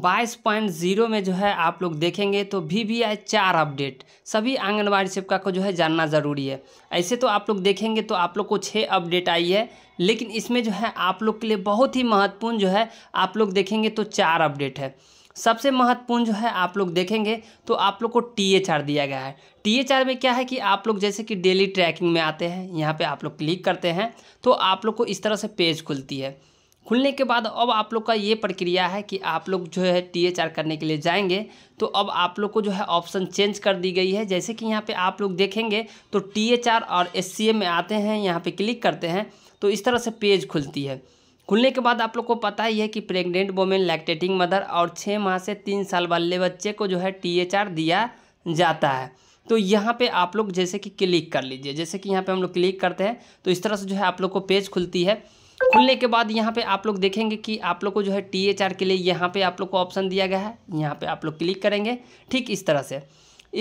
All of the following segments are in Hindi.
22.0 में जो है आप लोग देखेंगे तो वी वी आई चार अपडेट सभी आंगनबाड़ी सेविका को जो है जानना ज़रूरी है ऐसे तो आप लोग देखेंगे तो आप लोग को छः अपडेट आई है लेकिन इसमें जो है आप लोग के लिए बहुत ही महत्वपूर्ण जो है आप लोग देखेंगे तो चार अपडेट है सबसे महत्वपूर्ण जो है आप लोग देखेंगे तो आप लोग को टी एच आर दिया गया है टी एच आर में क्या है कि आप लोग जैसे कि डेली ट्रैकिंग में आते हैं यहाँ पे आप लोग क्लिक करते हैं तो आप लोग को इस तरह से पेज खुलती है खुलने के बाद अब आप लोग का ये प्रक्रिया है कि आप लोग जो है टी एच आर करने के लिए जाएंगे तो अब आप लोग को जो है ऑप्शन चेंज कर दी गई है जैसे कि यहाँ पे आप लोग देखेंगे तो टी एच आर और एस सी ए में आते हैं यहाँ पे क्लिक करते हैं तो इस तरह से पेज खुलती है खुलने के बाद आप लोग को पता ही है कि प्रेग्नेंट वोमेन लैक्टेटिंग मदर और छः माह से तीन साल वाले बच्चे को जो है टी एच आर दिया जाता है तो यहाँ पे आप लोग जैसे कि क्लिक कर लीजिए जैसे कि यहाँ पे हम लोग क्लिक करते हैं तो इस तरह से जो है आप लोग को पेज खुलती है खुलने के बाद यहाँ पे आप लोग देखेंगे कि आप लोग को जो है टी एच आर के लिए यहाँ पे आप लोग को ऑप्शन दिया गया है यहाँ पे आप लोग क्लिक करेंगे ठीक इस तरह से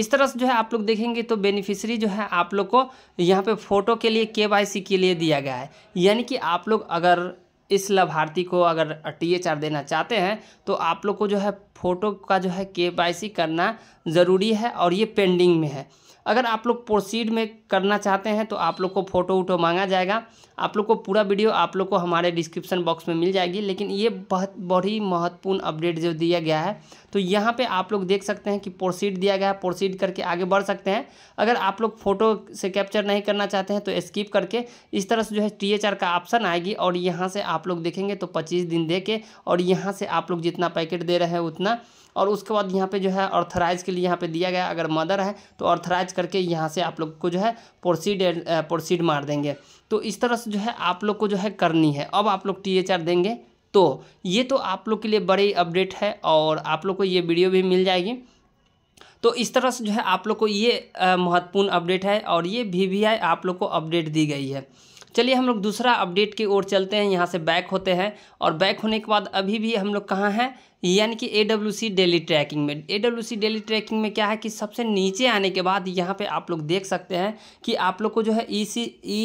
इस तरह से जो है आप लोग देखेंगे तो बेनिफिशरी जो है आप लोग को यहाँ पे फ़ोटो के लिए के के लिए दिया गया है यानी कि आप लोग अगर इस लाभार्थी को अगर टी एच आर देना चाहते हैं तो आप लोग को जो है फ़ोटो का जो है के करना ज़रूरी है और ये पेंडिंग में है अगर आप लोग प्रोसीड में करना चाहते हैं तो आप लोग को फ़ोटो वोटो मांगा जाएगा आप लोग को पूरा वीडियो आप लोग को हमारे डिस्क्रिप्शन बॉक्स में मिल जाएगी लेकिन ये बहुत बड़ी महत्वपूर्ण अपडेट जो दिया गया है तो यहाँ पे आप लोग देख सकते हैं कि प्रोसीड दिया गया है प्रोसीड करके आगे बढ़ सकते हैं अगर आप लोग फ़ोटो से कैप्चर नहीं करना चाहते हैं तो स्किप करके इस तरह से जो है टी का ऑप्शन आएगी और यहाँ से आप लोग देखेंगे तो पच्चीस दिन दे के और यहाँ से आप लोग जितना पैकेट दे रहे हैं उतना और उसके बाद यहाँ पे जो है ऑर्थराइज के लिए यहाँ पे दिया गया अगर मदर है तो ऑर्थराइज करके यहाँ से आप लोग को जो है प्रोसीड प्रोसीड मार देंगे तो इस तरह से जो है आप लोग को जो है करनी है अब आप लोग टी देंगे तो ये तो आप लोग के लिए बड़ी अपडेट है और आप लोग को ये वीडियो भी मिल जाएगी तो इस तरह से जो है आप लोग को ये महत्वपूर्ण अपडेट है और ये वी आप लोग को अपडेट दी गई है चलिए हम लोग दूसरा अपडेट की ओर चलते हैं यहाँ से बैक होते हैं और बैक होने के बाद अभी भी हम लोग कहाँ हैं यानी कि A W C daily tracking में A W C daily tracking में क्या है कि सबसे नीचे आने के बाद यहाँ पे आप लोग देख सकते हैं कि आप लोग को जो है ई सी ई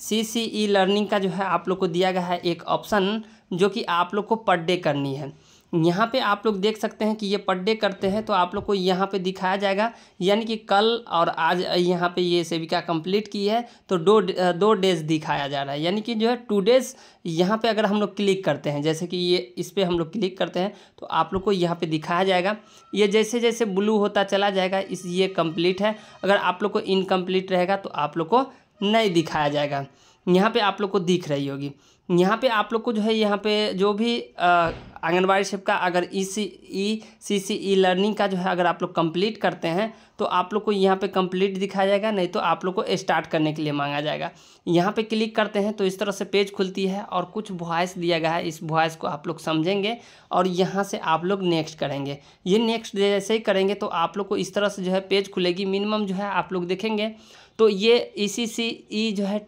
सी सी ई लर्निंग का जो है आप लोग को दिया गया है एक ऑप्शन जो कि आप लोग को पर डे करनी है यहाँ पे आप लोग देख सकते हैं कि ये पड्डे करते हैं तो आप लोग को यहाँ पे दिखाया जाएगा यानी कि कल और आज यहाँ पे ये सेविका कंप्लीट की है तो दो दो डेज दिखाया जा रहा है यानी कि जो है टू डेज यहाँ पे अगर हम लोग क्लिक करते हैं जैसे कि ये इस पर हम लोग क्लिक करते हैं तो आप लोग को यहाँ पर दिखाया जाएगा ये जैसे जैसे ब्लू होता चला जाएगा इस ये कम्प्लीट है अगर आप लोग को इनकम्प्लीट रहेगा तो आप लोग को नहीं दिखाया जाएगा यहाँ पर आप लोग को दिख रही होगी यहाँ पे आप लोग को जो है यहाँ पे जो भी आंगनबाड़ी शिप का अगर ई सी ई सी सी ई लर्निंग का जो है अगर आप लोग कंप्लीट करते हैं तो आप लोग को यहाँ पे कंप्लीट दिखाया जाएगा नहीं तो आप लोग को स्टार्ट करने के लिए मांगा जाएगा यहाँ पे क्लिक करते हैं तो इस तरह से पेज खुलती है और कुछ वॉइस दिया गया है इस वॉइस को आप लोग समझेंगे और यहाँ से आप लोग नेक्स्ट करेंगे ये नेक्स्ट जैसे ही करेंगे तो आप लोग को इस तरह से जो है पेज खुलेगी मिनिमम जो है आप लोग देखेंगे तो ये ई सी सी ई जो है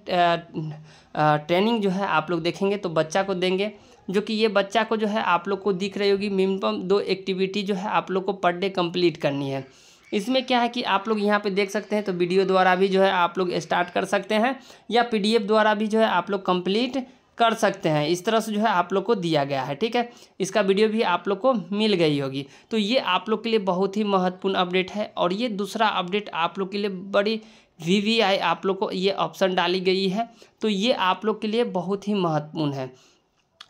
ट्रेनिंग जो है आप लोग देखेंगे तो बच्चा को देंगे जो कि ये बच्चा को जो है आप लोग को दिख रही होगी मिनिमम दो एक्टिविटी जो है आप लोग को पर डे कम्प्लीट करनी है इसमें क्या है कि आप लोग यहाँ पे देख सकते हैं तो वीडियो द्वारा भी जो है आप लोग स्टार्ट कर सकते हैं या पीडीएफ द्वारा भी जो है आप लोग कंप्लीट कर सकते हैं इस तरह से जो है आप लोग को दिया गया है ठीक है इसका वीडियो भी आप लोग को मिल गई होगी तो ये आप लोग के लिए बहुत ही महत्वपूर्ण अपडेट है और ये दूसरा अपडेट आप लोग के लिए बड़ी आई आप लोग को ये ऑप्शन डाली गई है तो ये आप लोग के लिए बहुत ही महत्वपूर्ण है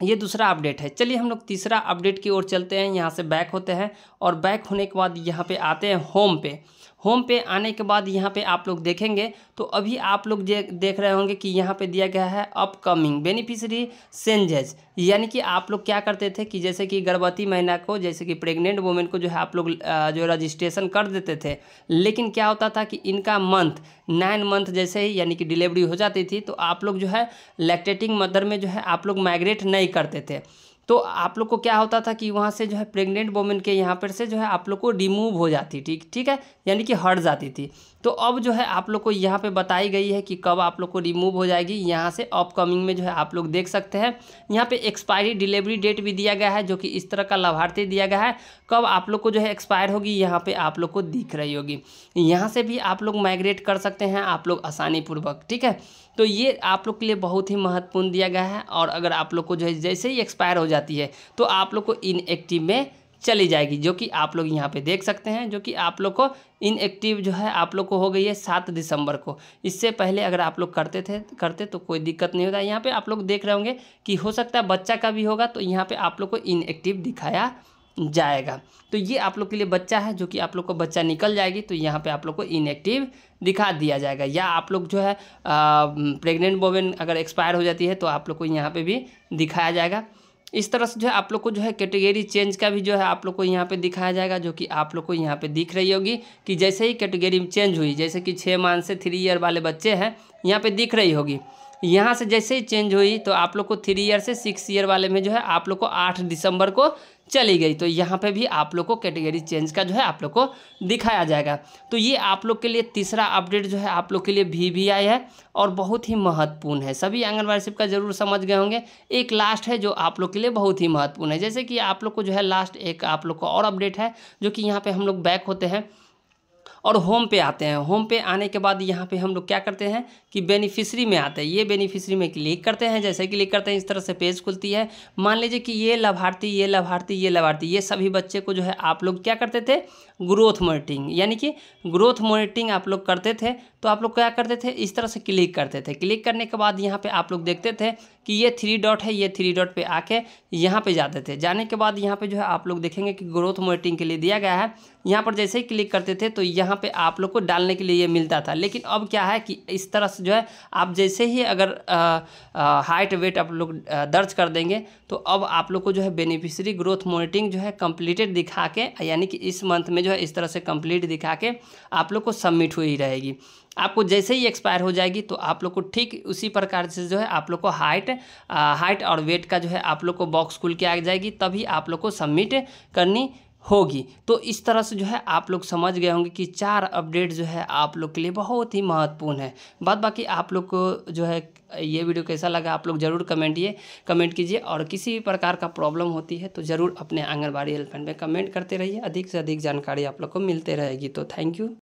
ये दूसरा अपडेट है चलिए हम लोग तीसरा अपडेट की ओर चलते हैं यहाँ से बैक होते हैं और बैक होने के बाद यहाँ पे आते हैं होम पे होम पे आने के बाद यहाँ पे आप लोग देखेंगे तो अभी आप लोग देख रहे होंगे कि यहाँ पे दिया गया है अपकमिंग बेनिफिशरी सेंजेज यानी कि आप लोग क्या करते थे कि जैसे कि गर्भवती महिला को जैसे कि प्रेग्नेंट वुमेन को जो है आप लोग जो रजिस्ट्रेशन कर देते थे लेकिन क्या होता था कि इनका मंथ नाइन मंथ जैसे ही यानी कि डिलीवरी हो जाती थी तो आप लोग जो है लैक्टेटिंग मदर में जो है आप लोग माइग्रेट नहीं करते थे तो आप लोग को क्या होता था कि वहाँ से जो है प्रेग्नेंट वोमेन के यहाँ पर से जो है आप लोग को रिमूव हो जाती ठीक ठीक है यानी कि हट जाती थी तो अब जो है आप लोग को यहाँ पे बताई गई है कि कब आप लोग को रिमूव हो जाएगी यहाँ से अपकमिंग में जो है आप लोग देख सकते हैं यहाँ पे एक्सपायरी डिलीवरी डेट भी दिया गया है जो कि इस तरह का लाभार्थी दिया गया है कब आप लोग को जो है एक्सपायर होगी यहाँ पे आप लोग को दिख रही होगी यहाँ से भी आप लोग माइग्रेट कर सकते हैं आप लोग आसानीपूर्वक ठीक है तो ये आप लोग के लिए बहुत ही महत्वपूर्ण दिया गया है और अगर आप लोग को जो है जैसे ही एक्सपायर हो जाए जाती है तो आप लोग को इनएक्टिव में चली जाएगी जो कि आप लोग यहाँ पे देख सकते हैं जो कि आप लोग को इनएक्टिव जो है आप लोग को हो गई है सात दिसंबर को इससे पहले अगर आप लोग करते थे करते तो कोई दिक्कत नहीं होता यहाँ पे आप लोग देख रहे होंगे कि हो सकता है बच्चा का भी होगा तो यहाँ पे आप लोग को इनएक्टिव दिखाया जाएगा तो ये आप लोग के लिए बच्चा है जो कि आप लोग को बच्चा निकल जाएगी तो यहाँ पे आप लोग को इनएक्टिव दिखा दिया जाएगा या आप लोग जो है प्रेग्नेंट वोमेन अगर एक्सपायर हो जाती है तो आप लोग को यहाँ पे भी दिखाया जाएगा इस तरह से जो है आप लोग को जो है कैटेगरी चेंज का भी जो है आप लोग को यहाँ पे दिखाया जाएगा जो कि आप लोग को यहाँ पे दिख रही होगी कि जैसे ही कैटेगरी चेंज हुई जैसे कि छः मान से थ्री ईयर वाले बच्चे हैं यहाँ पे दिख रही होगी यहाँ से जैसे ही चेंज हुई तो आप लोग को थ्री ईयर से सिक्स ईयर वाले में जो है आप लोग को आठ दिसंबर को चली गई तो यहाँ पे भी आप लोग को कैटेगरी चेंज का जो है आप लोग को दिखाया जाएगा तो ये आप लोग के लिए तीसरा अपडेट जो है आप लोग के लिए भी भी आई है और बहुत ही महत्वपूर्ण है सभी आंगनबाड़ी शिप का जरूर समझ गए होंगे एक लास्ट है जो आप लोग के लिए बहुत ही महत्वपूर्ण है जैसे कि आप लोग को जो है लास्ट एक आप लोग को और अपडेट है जो कि यहाँ पर हम लोग बैक होते हैं और होम पे आते हैं होम पे आने के बाद यहाँ पे हम लोग क्या करते हैं कि बेनिफिशरी में आते हैं ये बेनिफिशरी में क्लिक करते हैं जैसे क्लिक करते हैं इस तरह से पेज खुलती है मान लीजिए कि ये लाभार्थी ये लाभार्थी ये लाभार्थी ये सभी बच्चे को जो है आप लोग क्या करते थे ग्रोथ मोनिटिंग यानी कि ग्रोथ मोनिटिंग आप लोग करते थे तो आप लोग क्या करते थे इस तरह से क्लिक करते थे क्लिक करने के बाद यहाँ पर आप लोग देखते थे कि ये थ्री डॉट है ये थ्री डॉट पे आके यहाँ पर जाते थे जाने के बाद यहाँ पर जो है आप लोग देखेंगे कि ग्रोथ मोनिटिंग के लिए दिया गया है यहाँ पर जैसे ही क्लिक करते थे तो यहाँ यहाँ पे आप लोग को डालने के लिए ये मिलता था लेकिन अब क्या है कि इस तरह से जो है आप जैसे ही अगर हाइट वेट आप लोग दर्ज कर देंगे तो अब आप लोग को जो है बेनिफिशरी ग्रोथ मोनिटरिंग जो है कंप्लीटेड दिखा के यानी कि इस मंथ में जो है इस तरह से कंप्लीट दिखा के आप लोग को सबमिट हुई रहेगी आपको जैसे ही एक्सपायर हो जाएगी तो आप लोग को ठीक उसी प्रकार से जो है आप लोग को हाइट हाइट और वेट का जो है आप लोग को बॉक्स खुल के आ जाएगी तभी आप लोग को सबमिट करनी होगी तो इस तरह से जो है आप लोग समझ गए होंगे कि चार अपडेट जो है आप लोग के लिए बहुत ही महत्वपूर्ण है बाद बाकी आप लोग को जो है ये वीडियो कैसा लगा आप लोग ज़रूर कमेंट ये कमेंट कीजिए और किसी भी प्रकार का प्रॉब्लम होती है तो ज़रूर अपने आंगनबाड़ी हेल्पलाइन में कमेंट करते रहिए अधिक से अधिक जानकारी आप लोग को मिलते रहेगी तो थैंक यू